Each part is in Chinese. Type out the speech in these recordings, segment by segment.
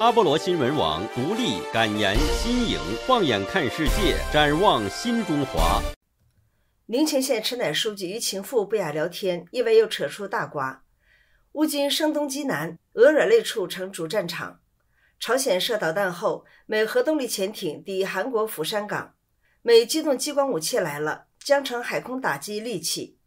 阿波罗新闻网独立、敢言、新颖，放眼看世界，展望新中华。宁强县支奶书记与情妇不雅聊天，意外又扯出大瓜。乌军声东击南，俄软肋处成主战场。朝鲜射导弹后，美核动力潜艇抵韩国釜山港。美机动激光武器来了，将成海空打击利器。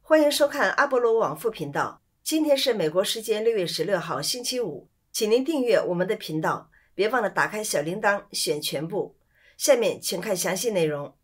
欢迎收看阿波罗网副频道。今天是美国时间六月十六号，星期五。请您订阅我们的频道，别忘了打开小铃铛，选全部。下面请看详细内容。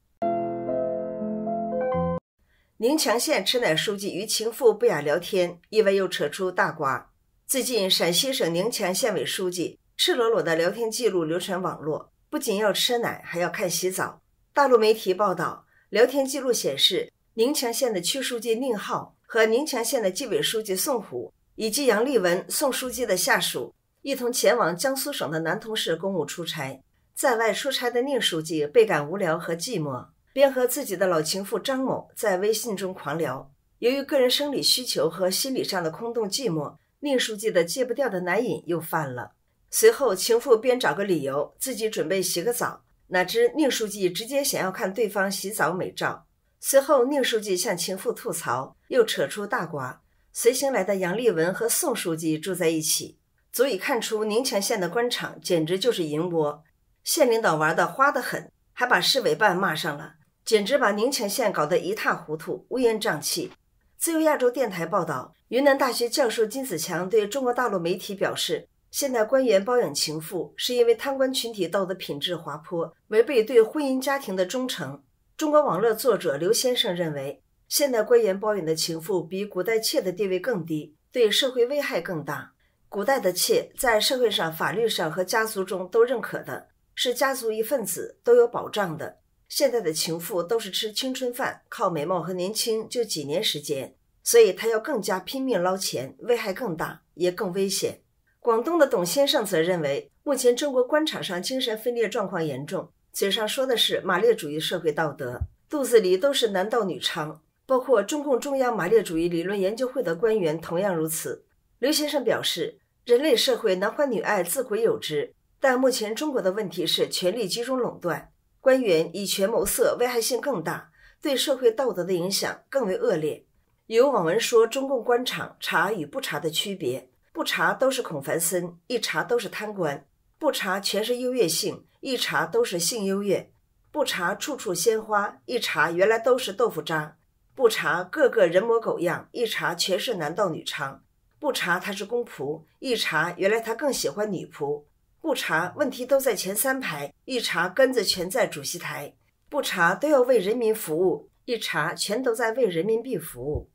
宁强县吃奶书记与情妇不雅聊天，意外又扯出大瓜。最近，陕西省宁强县委书记赤裸裸的聊天记录流传网络，不仅要吃奶，还要看洗澡。大陆媒体报道，聊天记录显示，宁强县的区书记宁浩和宁强县的纪委书记宋虎以及杨立文宋书记的下属。一同前往江苏省的男同事公务出差，在外出差的宁书记倍感无聊和寂寞，边和自己的老情妇张某在微信中狂聊。由于个人生理需求和心理上的空洞寂寞，宁书记的戒不掉的难瘾又犯了。随后，情妇边找个理由自己准备洗个澡，哪知宁书记直接想要看对方洗澡美照。随后，宁书记向情妇吐槽，又扯出大瓜。随行来的杨立文和宋书记住在一起。足以看出宁强县的官场简直就是银窝，县领导玩的花得很，还把市委办骂上了，简直把宁强县搞得一塌糊涂，乌烟瘴气。自由亚洲电台报道，云南大学教授金子强对中国大陆媒体表示，现代官员包养情妇是因为贪官群体道德品质滑坡，违背对婚姻家庭的忠诚。中国网络作者刘先生认为，现代官员包养的情妇比古代妾的地位更低，对社会危害更大。古代的妾在社会上、法律上和家族中都认可的，是家族一份子，都有保障的。现在的情妇都是吃青春饭，靠美貌和年轻就几年时间，所以她要更加拼命捞钱，危害更大，也更危险。广东的董先生则认为，目前中国官场上精神分裂状况严重，嘴上说的是马列主义社会道德，肚子里都是男盗女娼，包括中共中央马列主义理论研究会的官员同样如此。刘先生表示。人类社会男欢女爱自古有之，但目前中国的问题是权力集中垄断，官员以权谋色，危害性更大，对社会道德的影响更为恶劣。有网文说，中共官场查与不查的区别，不查都是孔繁森，一查都是贪官；不查全是优越性，一查都是性优越；不查处处鲜花，一查原来都是豆腐渣；不查个个人模狗样，一查全是男盗女娼。不查他是公仆，一查原来他更喜欢女仆。不查问题都在前三排，一查根子全在主席台。不查都要为人民服务，一查全都在为人民币服务。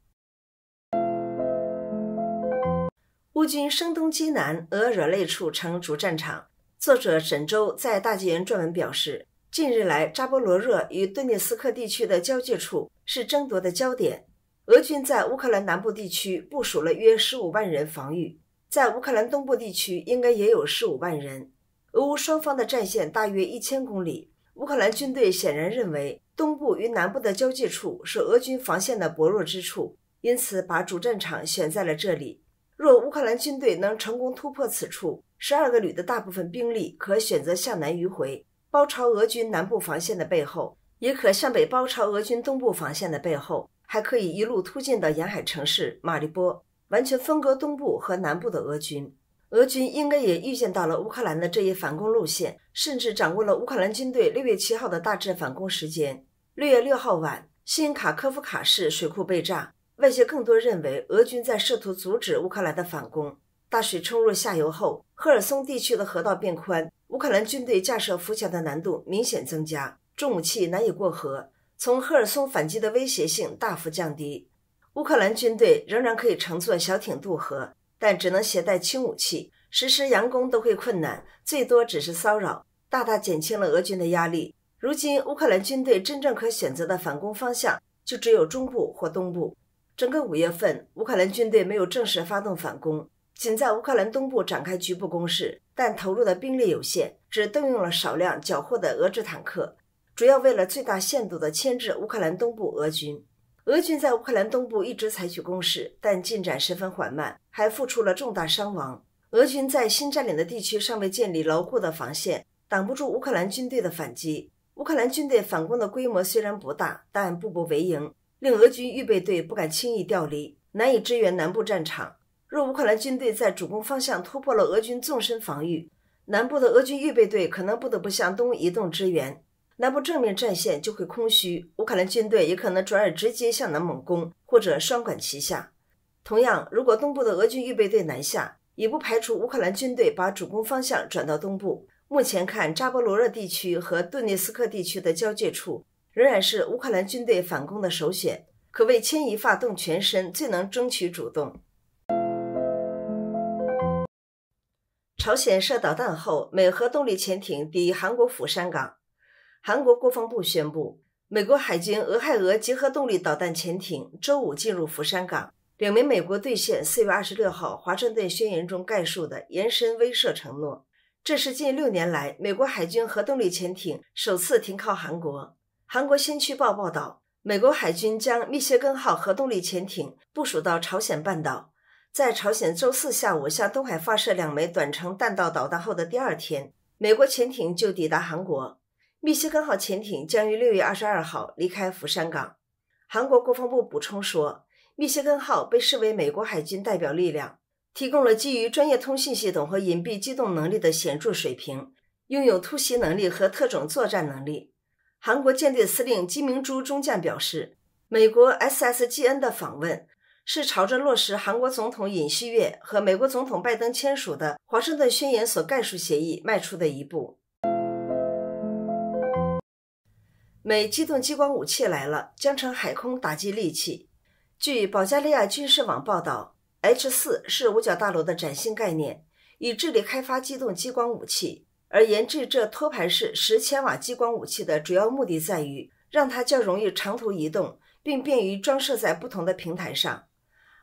乌军声东击南，俄惹泪处成主战场。作者沈周在大纪元撰文表示，近日来扎波罗热与顿涅斯克地区的交界处是争夺的焦点。俄军在乌克兰南部地区部署了约十五万人防御，在乌克兰东部地区应该也有十五万人。俄乌双方的战线大约一千公里。乌克兰军队显然认为东部与南部的交界处是俄军防线的薄弱之处，因此把主战场选在了这里。若乌克兰军队能成功突破此处，十二个旅的大部分兵力可选择向南迂回包抄俄军南部防线的背后，也可向北包抄俄军东部防线的背后。还可以一路突进到沿海城市马里波，完全分割东部和南部的俄军。俄军应该也预见到了乌克兰的这一反攻路线，甚至掌握了乌克兰军队六月七号的大致反攻时间。六月六号晚，新卡科夫卡市水库被炸。外界更多认为，俄军在试图阻止乌克兰的反攻。大水冲入下游后，赫尔松地区的河道变宽，乌克兰军队架设浮桥的难度明显增加，重武器难以过河。从赫尔松反击的威胁性大幅降低，乌克兰军队仍然可以乘坐小艇渡河，但只能携带轻武器实施佯攻都会困难，最多只是骚扰，大大减轻了俄军的压力。如今，乌克兰军队真正可选择的反攻方向就只有中部或东部。整个五月份，乌克兰军队没有正式发动反攻，仅在乌克兰东部展开局部攻势，但投入的兵力有限，只动用了少量缴获的俄制坦克。主要为了最大限度地牵制乌克兰东部俄军。俄军在乌克兰东部一直采取攻势，但进展十分缓慢，还付出了重大伤亡。俄军在新占领的地区尚未建立牢固的防线，挡不住乌克兰军队的反击。乌克兰军队反攻的规模虽然不大，但步步为营，令俄军预备队不敢轻易调离，难以支援南部战场。若乌克兰军队在主攻方向突破了俄军纵深防御，南部的俄军预备队可能不得不向东移动支援。南部正面战线就会空虚，乌克兰军队也可能转而直接向南猛攻，或者双管齐下。同样，如果东部的俄军预备队南下，也不排除乌克兰军队把主攻方向转到东部。目前看，扎波罗热地区和顿涅斯克地区的交界处仍然是乌克兰军队反攻的首选，可谓牵一发动全身，最能争取主动。朝鲜射导弹后，美核动力潜艇抵韩国釜山港。韩国国防部宣布，美国海军俄亥俄级核动力导弹潜艇周五进入釜山港，两名美国兑现四月二十六号《华盛顿宣言》中概述的延伸威慑承诺。这是近六年来美国海军核动力潜艇首次停靠韩国。韩国《先驱报》报道，美国海军将密歇根号核动力潜艇部署到朝鲜半岛，在朝鲜周四下午向东海发射两枚短程弹道导弹后的第二天，美国潜艇就抵达韩国。密歇根号潜艇将于六月二十二号离开釜山港。韩国国防部补充说，密歇根号被视为美国海军代表力量，提供了基于专业通信系统和隐蔽机动能力的显著水平，拥有突袭能力和特种作战能力。韩国舰队司令金明洙中将表示，美国 SSGN 的访问是朝着落实韩国总统尹锡悦和美国总统拜登签署的《华盛顿宣言》所概述协议迈出的一步。美机动激光武器来了，将成海空打击利器。据保加利亚军事网报道，H 四是五角大楼的崭新概念，以智力开发机动激光武器。而研制这托盘式十千瓦激光武器的主要目的在于，让它较容易长途移动，并便于装设在不同的平台上。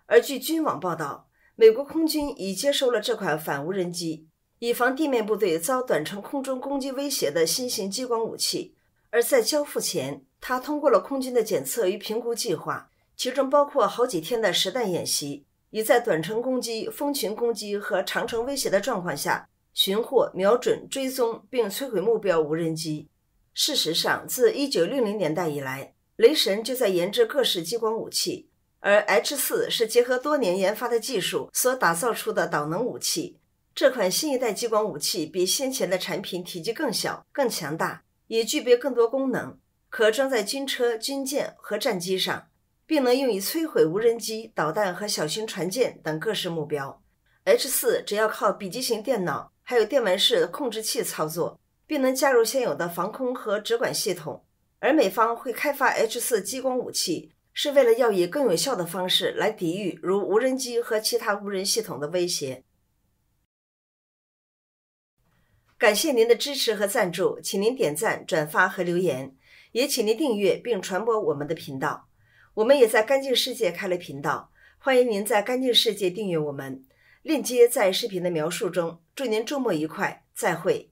而据军网报道，美国空军已接收了这款反无人机，以防地面部队遭短程空中攻击威胁的新型激光武器。而在交付前，他通过了空军的检测与评估计划，其中包括好几天的实弹演习，以在短程攻击、蜂群攻击和长程威胁的状况下寻获、瞄准、追踪并摧毁目标无人机。事实上，自1960年代以来，雷神就在研制各式激光武器，而 H 四是结合多年研发的技术所打造出的导能武器。这款新一代激光武器比先前的产品体积更小、更强大。也具备更多功能，可装在军车、军舰和战机上，并能用于摧毁无人机、导弹和小型船舰等各式目标。H 四只要靠笔记型电脑还有电文式控制器操作，并能加入现有的防空和直管系统。而美方会开发 H 四激光武器，是为了要以更有效的方式来抵御如无人机和其他无人系统的威胁。感谢您的支持和赞助，请您点赞、转发和留言，也请您订阅并传播我们的频道。我们也在干净世界开了频道，欢迎您在干净世界订阅我们，链接在视频的描述中。祝您周末愉快，再会。